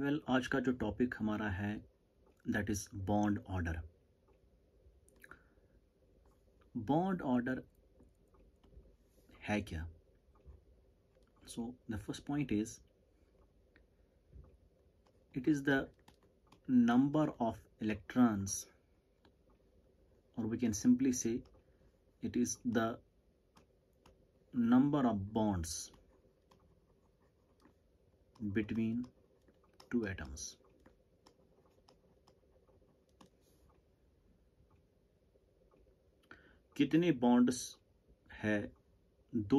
Well well, आज का जो टॉपिक हमारा है that is bond order bond order है क्या so the first point is it is the number of electrons और we can simply say it is the number of bonds between two atoms. कितने bonds है दो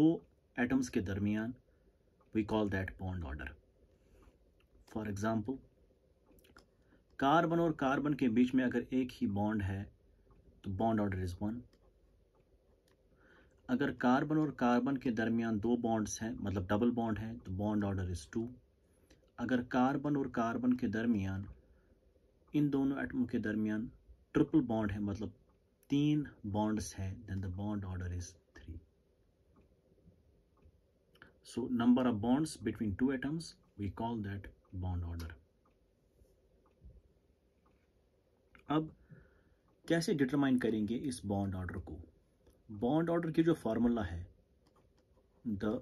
atoms के दरमियान we call that bond order for example carbon और carbon के बीच में अगर एक ही बॉन्ड है तो बॉन्ड ऑर्डर इज वन अगर कार्बन और कार्बन के दरमियान दो बॉन्ड्स हैं मतलब डबल बॉन्ड है तो बॉन्ड ऑर्डर इज टू अगर कार्बन और कार्बन के दरमियान इन दोनों एटमों के दरमियान ट्रिपल बॉन्ड है मतलब तीन बॉन्ड्स हैं then the bond order is three so number of bonds between two atoms we call that bond order अब कैसे डिटरमाइन करेंगे इस बॉन्ड ऑर्डर को बॉन्ड ऑर्डर की जो फार्मूला है the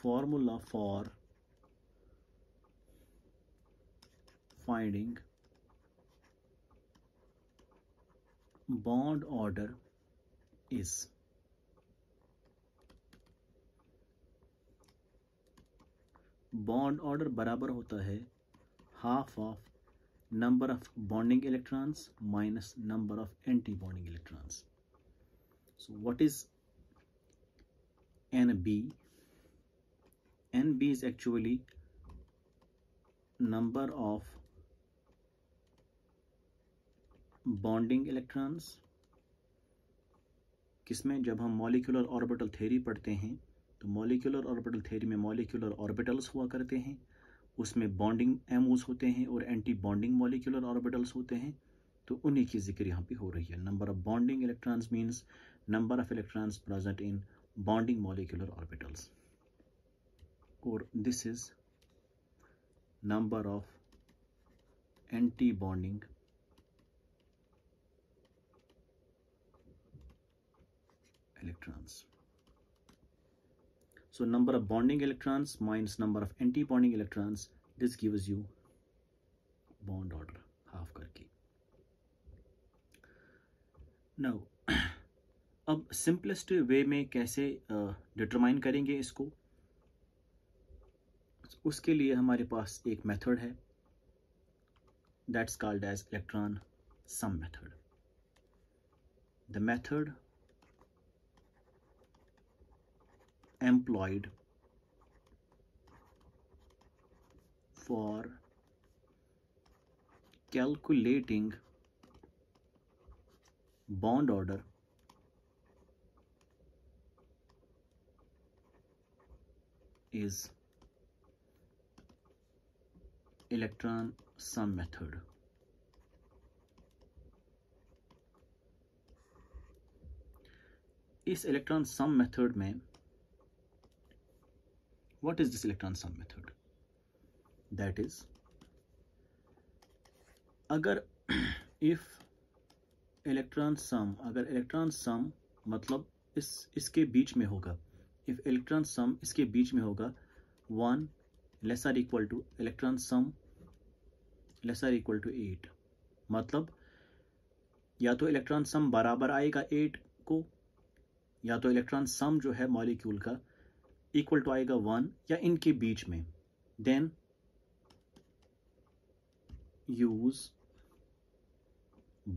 formula for finding bond order is bond order बराबर होता है half of number of bonding electrons minus number of anti bonding electrons what is N B b is actually number of bonding electrons किसमें जब हम molecular orbital theory पढ़ते हैं तो molecular orbital theory में मॉलिक्यूलर ऑर्बिटल्स हुआ करते हैं उसमें बॉन्डिंग एमओज होते हैं और एंटी बॉन्डिंग मॉलिक्यूलर ऑर्बिटल्स होते हैं तो उन्हीं की जिक्र यहाँ पे हो रही है number of bonding electrons means number of electrons present in bonding molecular orbitals और this is number of anti bonding electrons so number of bonding electrons minus number of anti bonding electrons this gives you bond order half करके now अब simplest way में कैसे determine uh, करेंगे इसको तो उसके लिए हमारे पास एक मेथड है that's called as electron sum method the method employed for calculating bond order is electron sum method. इस इलेक्ट्रॉन सम मेथड में what is this electron sum method that is अगर इफ इलेक्ट्रॉन सम अगर electron सम मतलब इस इसके बीच में होगा इफ इलेक्ट्रॉन सम इसके बीच में होगा one lesser equal to electron sum lesser equal to eight मतलब या तो इलेक्ट्रॉन सम बराबर आएगा एट को या तो इलेक्ट्रॉन सम जो है मॉलिक्यूल का इक्वल टू आएगा वन या इनके बीच में देन यूज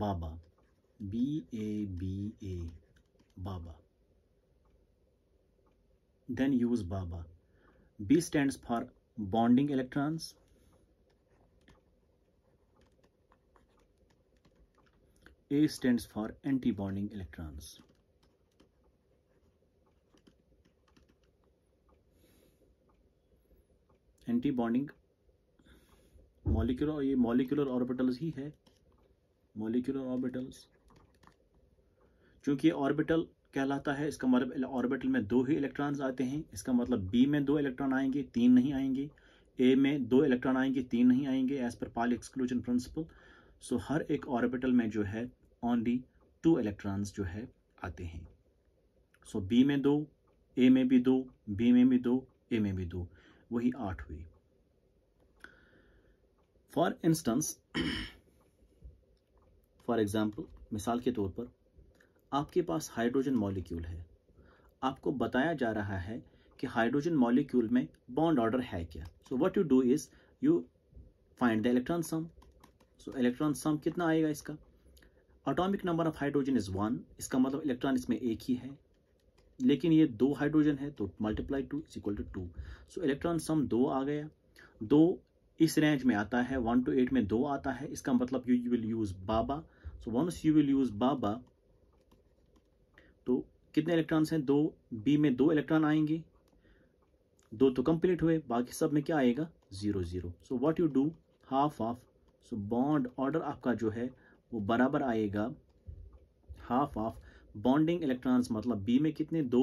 बाबा बी ए बी ए बाबा देन यूज बाबा B stand for bonding electrons A stands for anti electrons electrons antibonding molecular ये मॉलिक्यूलर ऑर्बिटल्स ही है मॉलिक्यूलर ऑर्बिटल्स क्योंकि ऑर्बिटल कहलाता है इसका मतलब ऑर्बिटल में दो ही इलेक्ट्रॉन्स आते हैं इसका मतलब बी में दो इलेक्ट्रॉन आएंगे तीन नहीं आएंगे ए में दो इलेक्ट्रॉन आएंगे तीन नहीं आएंगे एज पर पाल एक्सक्लूजन प्रिंसिपल सो हर एक ऑर्बिटल में जो है ऑनली टू इलेक्ट्रॉन्स जो है आते हैं सो so, बी में दो ए में भी दो बी में भी दो ए में भी दो वही आठ हुई फॉर इंस्टेंस फॉर एग्जाम्पल मिसाल के तौर पर आपके पास हाइड्रोजन मॉलिक्यूल है आपको बताया जा रहा है कि हाइड्रोजन मॉलिक्यूल में बॉन्ड ऑर्डर है क्या so what you do is you find the electron sum so electron sum कितना आएगा इसका atomic number of hydrogen is one इसका मतलब इलेक्ट्रॉन इसमें एक ही है लेकिन ये दो हाइड्रोजन है तो multiply two is equal to two so electron sum दो आ गया दो इस रेंज में आता है वन टू एट में दो आता है इसका मतलब यू विल यूज बाबा so once you will use बाबा तो कितने इलेक्ट्रॉन्स हैं दो बी में दो इलेक्ट्रॉन आएंगे दो तो कंप्लीट हुए बाकी सब में क्या आएगा zero zero so what you do half of so bond order आपका जो है वो बराबर आएगा हाफ ऑफ बॉन्डिंग इलेक्ट्रॉन्स मतलब बी में कितने दो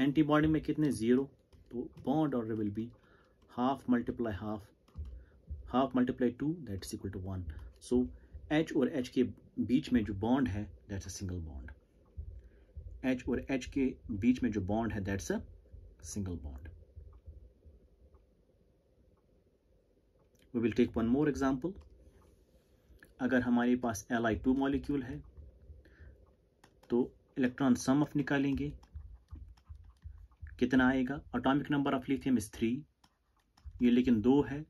एंटीबॉडी में कितने ज़ीरो तो bond order will be half multiply half half multiply two is equal to one so H और एच के बीच में जो बॉन्ड है that's a single bond H और एच के बीच में जो बॉन्ड है that's a single bond we will take one more example अगर हमारे पास एल आई टू मॉलिक्यूल है तो इलेक्ट्रॉन सम ऑफ निकालेंगे कितना आएगा atomic number of lithium is three ये लेकिन दो है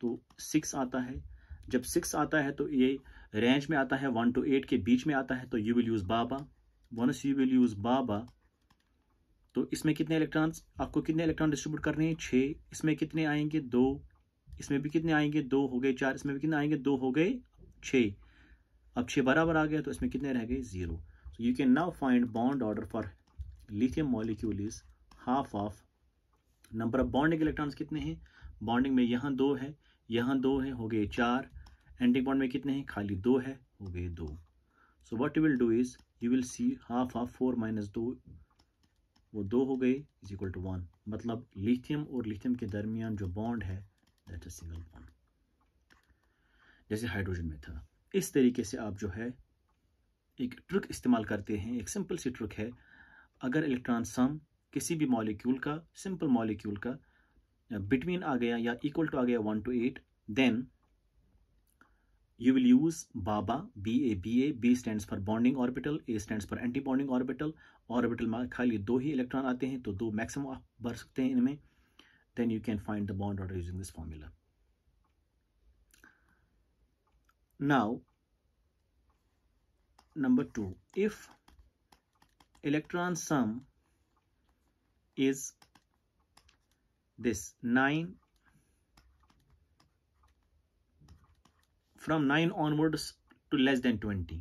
तो सिक्स आता है जब सिक्स आता है तो ये रेंज में आता है वन टू एट के बीच में आता है तो यू विल यूज़ बाबा वनस यू विल यूज़ बाबा तो इसमें कितने इलेक्ट्रॉन्स आपको कितने इलेक्ट्रॉन डिस्ट्रीब्यूट करने हैं छः इसमें कितने आएंगे दो इसमें भी कितने आएंगे दो हो गए चार इसमें भी कितने आएंगे दो हो गए छः अब छः बराबर आ गया तो इसमें कितने रह गए zero so you can now find bond order for lithium molecule is half of number of bonding electrons कितने हैं बॉन्डिंग में यहाँ दो है यहाँ दो है हो गए चार एंटी बॉन्ड में कितने हैं खाली दो है हो गए दो so what you will do is you will see half half four minus दो वो दो हो गई इज इक्वल टू वन मतलब लिथियम और लिथियम के दरमियान जो बॉन्ड है दैट इज सिंगल बॉन्ड जैसे हाइड्रोजन में था इस तरीके से आप जो है एक ट्रिक इस्तेमाल करते हैं एक सिंपल सी ट्रिक है अगर इलेक्ट्रॉन सम किसी भी मॉलिक्यूल का सिंपल मॉलिक्यूल का बिटवीन आ गया या इक्वल टू आ गया one two eight then you will use BABA, BABA, B stands for bonding orbital, A stands for anti-bonding orbital, orbital में खाली दो ही इलेक्ट्रॉन आते हैं तो दो मैक्सिमम आप भर सकते हैं इनमें then you can find the bond order using this formula. Now, number two, if electron sum is this 9 from 9 onwards to less than 20.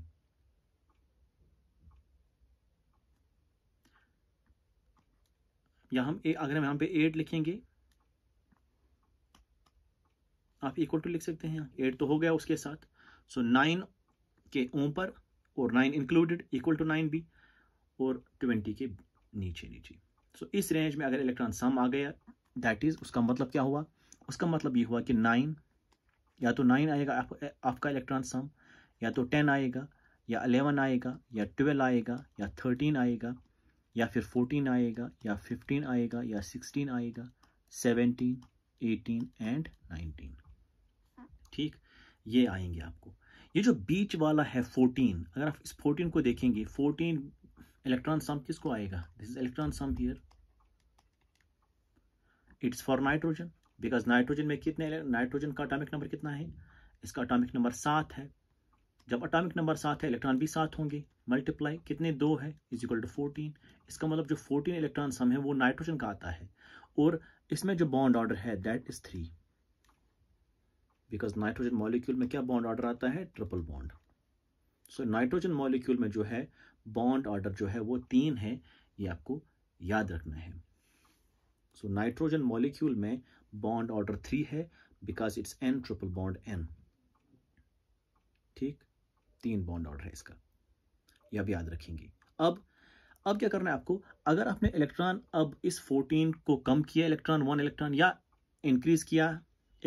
या हम ए, अगर हम यहाँ पे एट लिखेंगे आप इक्वल टू लिख सकते हैं एट तो हो गया उसके साथ सो so, नाइन के ऊपर और nine included equal to nine B और ट्वेंटी के नीचे नीचे सो so, इस रेंज में अगर इलेक्ट्रॉन सम आ गया दैट इज उसका मतलब क्या हुआ उसका मतलब ये हुआ कि नाइन या तो नाइन आएगा आप, आपका इलेक्ट्रॉन सम या तो टेन आएगा या अलेवन आएगा या ट्वेल्व आएगा या थर्टीन आएगा या फिर फोर्टीन आएगा या फिफ्टीन आएगा या सिक्सटीन आएगा सेवनटीन एटीन एंड नाइनटीन ठीक ये आएंगे आपको ये जो बीच वाला है फोर्टीन अगर आप इस फोर्टीन को देखेंगे फोर्टीन इलेक्ट्रॉन सम किसको आएगा this is electron sum here it's for nitrogen because nitrogen में कितने नाइट्रोजन का अटामिक नंबर कितना है इसका अटामिक नंबर सात है जब अटामिक नंबर सात है इलेक्ट्रॉन भी सात होंगे मल्टीप्लाई कितने दो है इज इक्वल टू फोर्टीन इसका मतलब जो फोर्टीन इलेक्ट्रॉन सम है वो नाइट्रोजन का आता है और इसमें जो बॉन्ड ऑर्डर है that is three because nitrogen molecule में क्या बॉन्ड ऑर्डर आता है triple bond so nitrogen molecule में जो है बॉन्ड ऑर्डर जो है वो तीन है ये आपको याद रखना है सो नाइट्रोजन मॉलिक्यूल में बॉन्ड ऑर्डर थ्री है because it's an triple bond N ठीक तीन बॉन्ड ऑर्डर है इसका यह भी याद रखेंगे अब अब क्या करना है आपको अगर आपने इलेक्ट्रॉन अब इस 14 को कम किया इलेक्ट्रॉन वन इलेक्ट्रॉन या इंक्रीज किया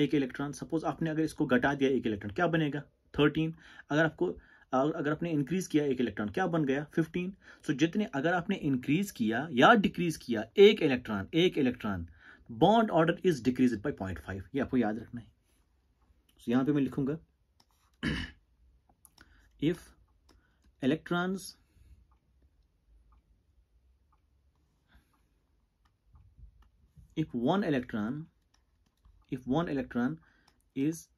एक इलेक्ट्रॉन सपोज आपने अगर इसको घटा दिया एक इलेक्ट्रॉन क्या बनेगा थर्टीन अगर आपको अगर आपने इंक्रीज किया एक इलेक्ट्रॉन क्या बन गया फिफ्टीन सो so, जितने अगर आपने इंक्रीज किया या डिक्रीज किया एक इलेक्ट्रॉन एक electron bond order is decrease by point five ये आपको याद रखना है so, यहां पे मैं लिखूंगा if electrons if one electron if one electron is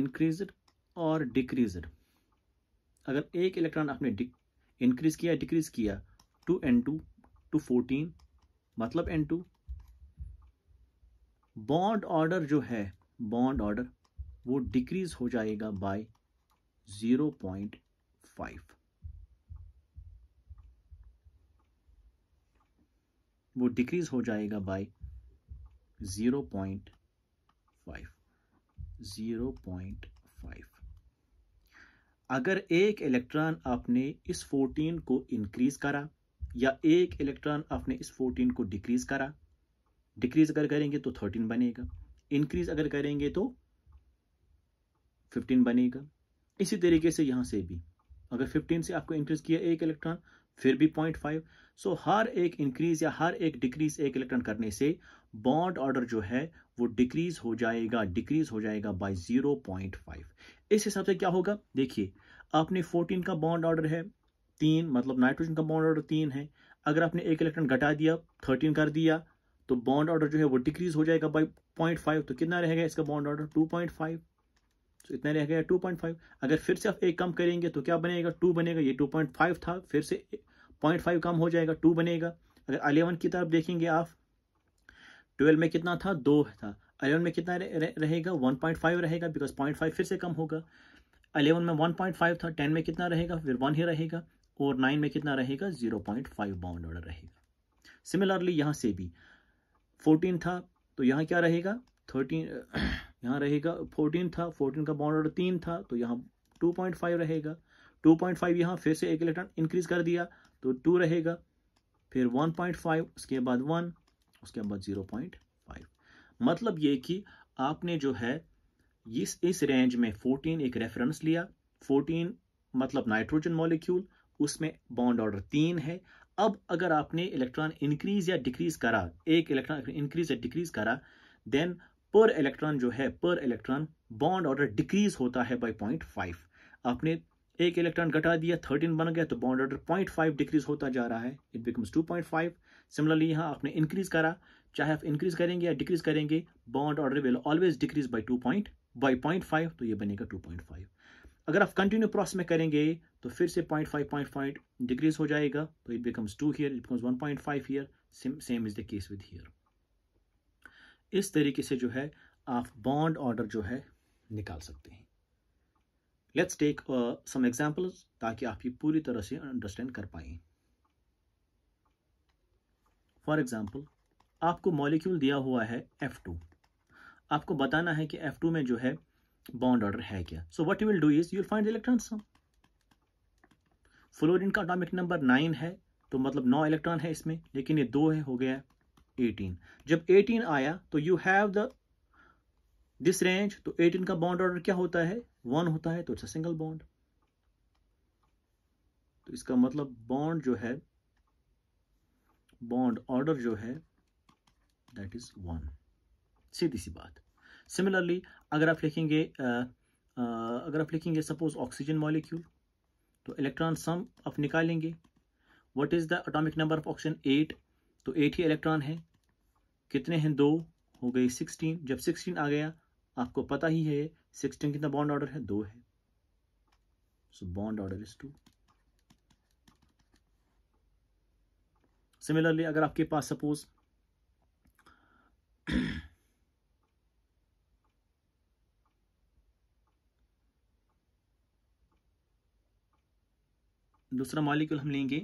increase और डिक्रीज अगर एक इलेक्ट्रॉन आपने इंक्रीज किया डिक्रीज किया two N two two fourteen मतलब एन टू बॉन्ड ऑर्डर जो है बॉन्ड ऑर्डर वो डिक्रीज हो जाएगा बाय 0.5 वो डिक्रीज हो जाएगा बाय 0.5 0.5 अगर एक इलेक्ट्रॉन आपने इस 14 को इंक्रीज करा या एक इलेक्ट्रॉन आपने इस 14 को डिक्रीज करा डिक्रीज अगर करेंगे तो थर्टीन बनेगा इंक्रीज अगर करेंगे तो फिफ्टीन बनेगा इसी तरीके से यहां से भी अगर फिफ्टीन से आपको इंक्रीज किया एक इलेक्ट्रॉन फिर भी पॉइंट फाइव सो हर एक इंक्रीज या हर एक डिक्रीज एक इलेक्ट्रॉन करने से बॉन्ड ऑर्डर जो है वो डिक्रीज हो जाएगा डिक्रीज हो जाएगा बाय जीरो पॉइंट फाइव इस हिसाब से क्या होगा देखिए आपने फोर्टीन का बॉन्ड ऑर्डर है तीन मतलब नाइट्रोजन का बॉन्ड ऑर्डर तीन है अगर आपने एक इलेक्ट्रॉन घटा दिया थर्टीन कर दिया तो बॉन्ड ऑर्डर जो है वो डिक्रीज हो जाएगा बाई पॉइंट तो कितना रहेगा इसका बॉन्ड ऑर्डर टू तो इतना रह गया टू पॉइंट फाइव अगर फिर से आप एक कम करेंगे तो क्या बनेगा टू बनेगा ये टू पॉइंट फाइव था फिर से पॉइंट फाइव कम हो जाएगा टू बनेगा अगर अलेवन की तरफ देखेंगे आप ट्वेल्व में कितना था दो था अलेवन में कितना रहेगा वन पॉइंट फाइव रहेगा बिकॉज पॉइंट फाइव फिर से कम होगा अलेवन में वन था टेन में कितना रहेगा फिर वन ही रहेगा और नाइन में कितना रहेगा जीरो पॉइंट बाउंड ऑर्डर रहेगा सिमिलरली यहाँ से भी फोर्टीन था तो यहाँ क्या रहेगा थर्टीन यहाँ रहेगा फोर्टीन था फोर्टीन का बॉन्ड ऑर्डर तीन था तो यहाँ टू पॉइंट फाइव रहेगा टू पॉइंट फाइव यहाँ फिर से एक इलेक्ट्रॉन इंक्रीज कर दिया तो टू रहेगा फिर वन पॉइंट फाइव उसके बाद वन उसके बाद जीरो पॉइंट फाइव मतलब ये कि आपने जो है इस इस रेंज में फोर्टीन एक रेफरेंस लिया फोर्टीन मतलब नाइट्रोजन मॉलिक्यूल उसमें बॉन्ड ऑर्डर तीन है अब अगर आपने इलेक्ट्रॉन इंक्रीज या डिक्रीज करा एक इलेक्ट्रॉन इंक्रीज या डिक्रीज करा देन पर इलेक्ट्रॉन जो है पर इलेक्ट्रॉन बॉन्ड ऑर्डर डिक्रीज होता है बाई पॉइंट फाइव आपने एक इलेक्ट्रॉन घटा दिया थर्टीन बन गया तो bond order point five decrease होता जा रहा है it becomes two point five similarly यहाँ आपने इंक्रीज करा चाहे आप इंक्रीज करेंगे या डिक्रीज करेंगे bond order will always decrease by two point by point five तो ये बनेगा टू पॉइंट फाइव अगर आप कंटिन्यू प्रोसेस में करेंगे तो फिर से point five point five decrease हो जाएगा तो it becomes two here it becomes one point five here same is the case with here इस तरीके से जो है आप बॉन्ड ऑर्डर जो है निकाल सकते हैं लेट्स टेक सम एग्जाम्पल्स ताकि आप ये पूरी तरह से अंडरस्टैंड कर पाए फॉर एग्जाम्पल आपको मॉलिक्यूल दिया हुआ है एफ आपको बताना है कि एफ में जो है बॉन्ड ऑर्डर है क्या so what you do is you'll find electron sum fluorine का अटोमिक नंबर नाइन है तो मतलब नौ इलेक्ट्रॉन है इसमें लेकिन ये दो है हो गया एटीन जब एटीन आया तो you have the this range तो एटीन का बॉन्ड ऑर्डर क्या होता है वन होता है तो इट्स अ सिंगल बॉन्ड तो इसका मतलब बॉन्ड जो है बॉन्ड ऑर्डर जो है दैट इज वन सीधी सी बात सिमिलरली अगर आप लिखेंगे अगर आप लिखेंगे सपोज ऑक्सीजन मॉलिक्यूल तो इलेक्ट्रॉन सम आप निकालेंगे what is the atomic number of oxygen eight तो एट ही इलेक्ट्रॉन है कितने हैं दो हो गई सिक्सटीन जब सिक्सटीन आ गया आपको पता ही है सिक्सटीन कितना बॉन्ड ऑर्डर है दो है so bond order is two similarly अगर आपके पास सपोज दूसरा मॉलिक्यूल हम लेंगे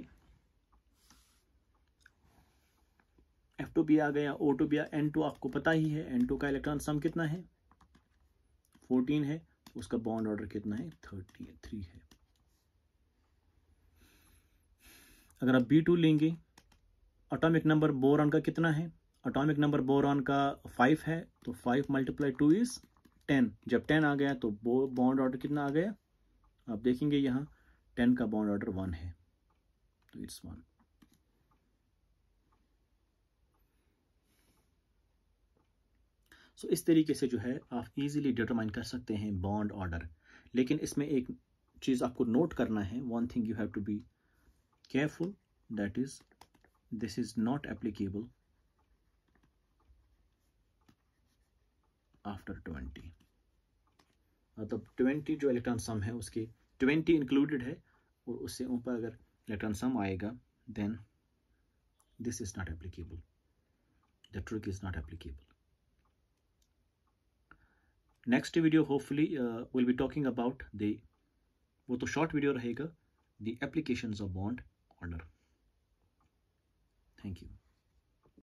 एफ टू आ गया ओ टू भी एन टू आपको पता ही है एन टू का इलेक्ट्रॉन सम कितना है फोर्टीन है उसका बॉन्ड ऑर्डर कितना है थर्टी थ्री है अगर आप बी टू लेंगे अटोमिक नंबर बोरॉन का कितना है अटोमिक नंबर बोरॉन का फाइव है तो five multiply two is ten जब टेन आ गया तो बॉन्ड ऑर्डर कितना आ गया आप देखेंगे यहाँ टेन का बाउंड ऑर्डर वन है तो इट्स वन सो इस तरीके से जो है आप इजीली डिटरमाइन कर सकते हैं बॉन्ड ऑर्डर लेकिन इसमें एक चीज़ आपको नोट करना है one thing you have to be careful that is this is not applicable after twenty मतलब ट्वेंटी जो इलेक्ट्रॉन सम है उसके ट्वेंटी इंक्लूडेड है और उससे ऊपर अगर रिटर्न सम आएगा then this is not applicable the trick is not applicable next video hopefully will be talking about the वो तो शॉर्ट वीडियो रहेगा the application of bond order thank you